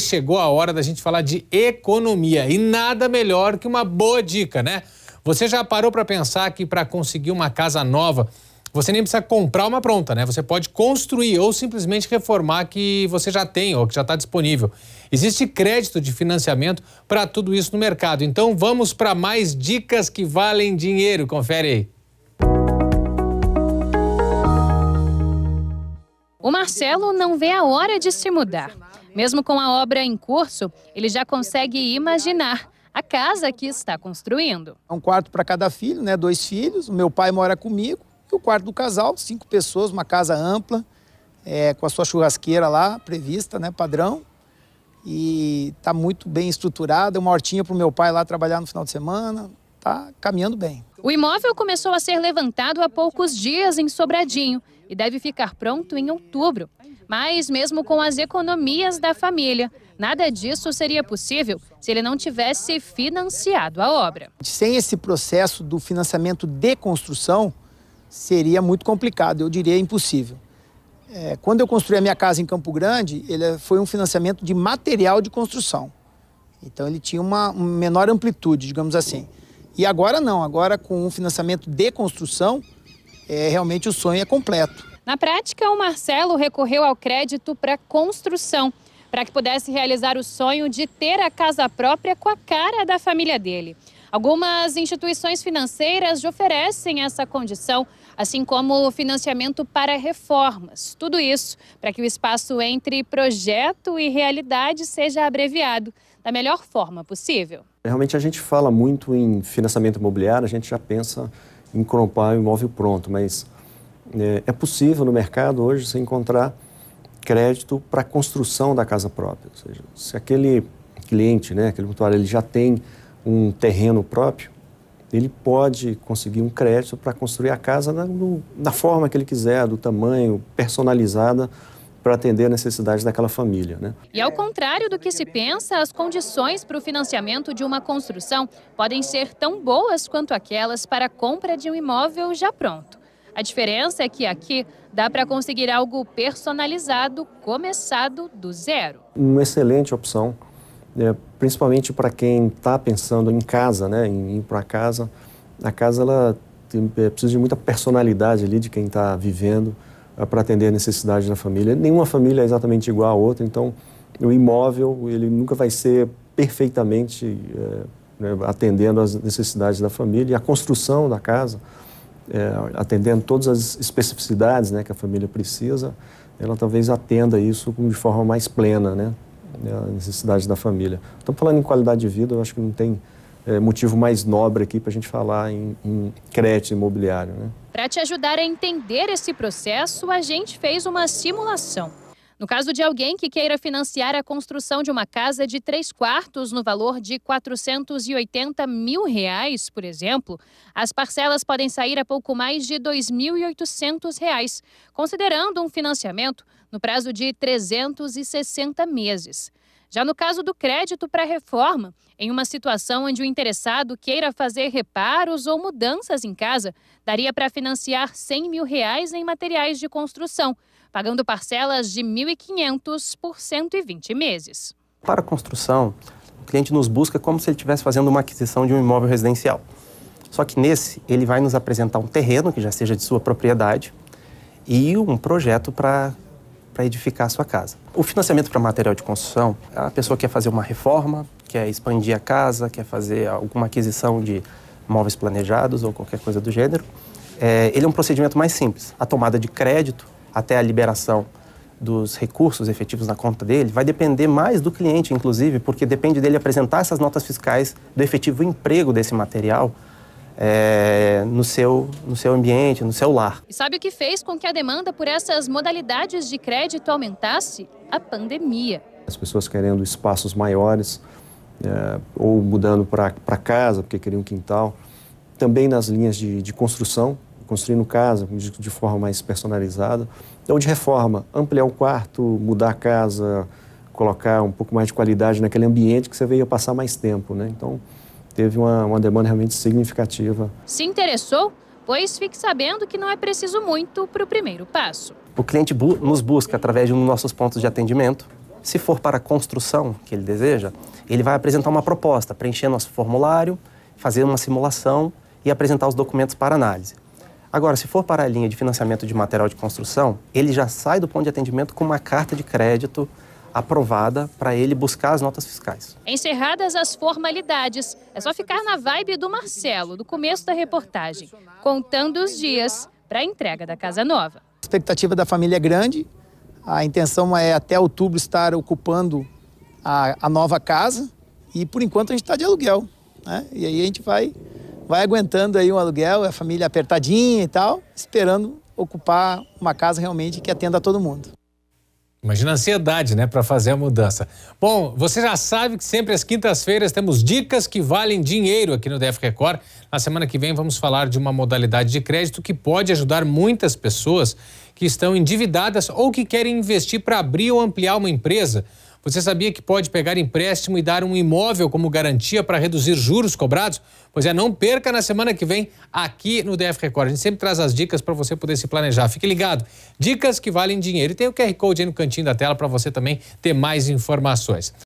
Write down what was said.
chegou a hora da gente falar de economia e nada melhor que uma boa dica, né? Você já parou para pensar que para conseguir uma casa nova, você nem precisa comprar uma pronta, né? Você pode construir ou simplesmente reformar que você já tem ou que já está disponível. Existe crédito de financiamento para tudo isso no mercado. Então vamos para mais dicas que valem dinheiro. Confere aí. O Marcelo não vê a hora de se mudar. Mesmo com a obra em curso, ele já consegue imaginar a casa que está construindo. É um quarto para cada filho, né? Dois filhos. O meu pai mora comigo e o quarto do casal, cinco pessoas, uma casa ampla, é, com a sua churrasqueira lá prevista, né? Padrão. E está muito bem estruturada. Uma hortinha para o meu pai lá trabalhar no final de semana. Está caminhando bem. O imóvel começou a ser levantado há poucos dias em Sobradinho e deve ficar pronto em outubro. Mas, mesmo com as economias da família, nada disso seria possível se ele não tivesse financiado a obra. Sem esse processo do financiamento de construção, seria muito complicado, eu diria impossível. É, quando eu construí a minha casa em Campo Grande, ele foi um financiamento de material de construção. Então ele tinha uma, uma menor amplitude, digamos assim. E agora não, agora com um financiamento de construção, é, realmente o sonho é completo. Na prática, o Marcelo recorreu ao crédito para construção, para que pudesse realizar o sonho de ter a casa própria com a cara da família dele. Algumas instituições financeiras oferecem essa condição, assim como financiamento para reformas. Tudo isso para que o espaço entre projeto e realidade seja abreviado da melhor forma possível. Realmente a gente fala muito em financiamento imobiliário, a gente já pensa em comprar um imóvel pronto, mas é, é possível no mercado hoje se encontrar crédito para a construção da casa própria. Ou seja, se aquele cliente, né, aquele mutuário, ele já tem um terreno próprio, ele pode conseguir um crédito para construir a casa na, no, na, forma que ele quiser, do tamanho, personalizada para atender a necessidade daquela família. Né? E ao contrário do que se pensa, as condições para o financiamento de uma construção podem ser tão boas quanto aquelas para a compra de um imóvel já pronto. A diferença é que aqui dá para conseguir algo personalizado, começado do zero. Uma excelente opção, é, principalmente para quem está pensando em casa, né, em ir para casa. A casa ela tem, é, precisa de muita personalidade ali de quem está vivendo é, para atender a necessidade da família. Nenhuma família é exatamente igual à outra, então o imóvel ele nunca vai ser perfeitamente é, né, atendendo às necessidades da família. E a construção da casa é, atendendo todas as especificidades né, que a família precisa, ela talvez atenda isso de forma mais plena, né, né, a necessidade da família. Estamos falando em qualidade de vida, eu acho que não tem é, motivo mais nobre aqui para a gente falar em, em crédito imobiliário. Né? Para te ajudar a entender esse processo, a gente fez uma simulação. No caso de alguém que queira financiar a construção de uma casa de três quartos no valor de 480 mil reais, por exemplo, as parcelas podem sair a pouco mais de 2.800 reais, considerando um financiamento no prazo de 360 meses. Já no caso do crédito para reforma, em uma situação onde o interessado queira fazer reparos ou mudanças em casa, daria para financiar 100 mil reais em materiais de construção pagando parcelas de 1.500 por 120 meses. Para a construção, o cliente nos busca como se ele estivesse fazendo uma aquisição de um imóvel residencial. Só que nesse, ele vai nos apresentar um terreno que já seja de sua propriedade e um projeto para para edificar a sua casa. O financiamento para material de construção, a pessoa quer fazer uma reforma, quer expandir a casa, quer fazer alguma aquisição de móveis planejados ou qualquer coisa do gênero. É, ele é um procedimento mais simples. A tomada de crédito até a liberação dos recursos efetivos na conta dele vai depender mais do cliente, inclusive, porque depende dele apresentar essas notas fiscais do efetivo emprego desse material é, no, seu, no seu ambiente, no seu lar. E sabe o que fez com que a demanda por essas modalidades de crédito aumentasse? A pandemia. As pessoas querendo espaços maiores é, ou mudando para casa porque queriam um quintal. Também nas linhas de, de construção, construindo casa de forma mais personalizada. Então, de reforma, ampliar o quarto, mudar a casa, colocar um pouco mais de qualidade naquele ambiente que você veio passar mais tempo, né? Então, teve uma, uma demanda realmente significativa. Se interessou? Pois fique sabendo que não é preciso muito para o primeiro passo. O cliente bu nos busca através de um dos nossos pontos de atendimento. Se for para a construção que ele deseja, ele vai apresentar uma proposta, preencher nosso formulário, fazer uma simulação e apresentar os documentos para análise. Agora, se for para a linha de financiamento de material de construção, ele já sai do ponto de atendimento com uma carta de crédito aprovada para ele buscar as notas fiscais. Encerradas as formalidades, é só ficar na vibe do Marcelo, do começo da reportagem, contando os dias para a entrega da casa nova. A expectativa da família é grande, a intenção é até outubro estar ocupando a, a nova casa e por enquanto a gente está de aluguel. Né? E aí a gente vai vai aguentando aí o aluguel, a família apertadinha e tal, esperando ocupar uma casa realmente que atenda a todo mundo. Imagina a ansiedade, né, para fazer a mudança. Bom, você já sabe que sempre às quintas-feiras temos dicas que valem dinheiro aqui no DF Record. Na semana que vem vamos falar de uma modalidade de crédito que pode ajudar muitas pessoas que estão endividadas ou que querem investir para abrir ou ampliar uma empresa. Você sabia que pode pegar empréstimo e dar um imóvel como garantia para reduzir juros cobrados? Pois é, não perca na semana que vem aqui no DF Record. A gente sempre traz as dicas para você poder se planejar. Fique ligado. Dicas que valem dinheiro. E tem o QR Code aí no cantinho da tela para você também ter mais informações.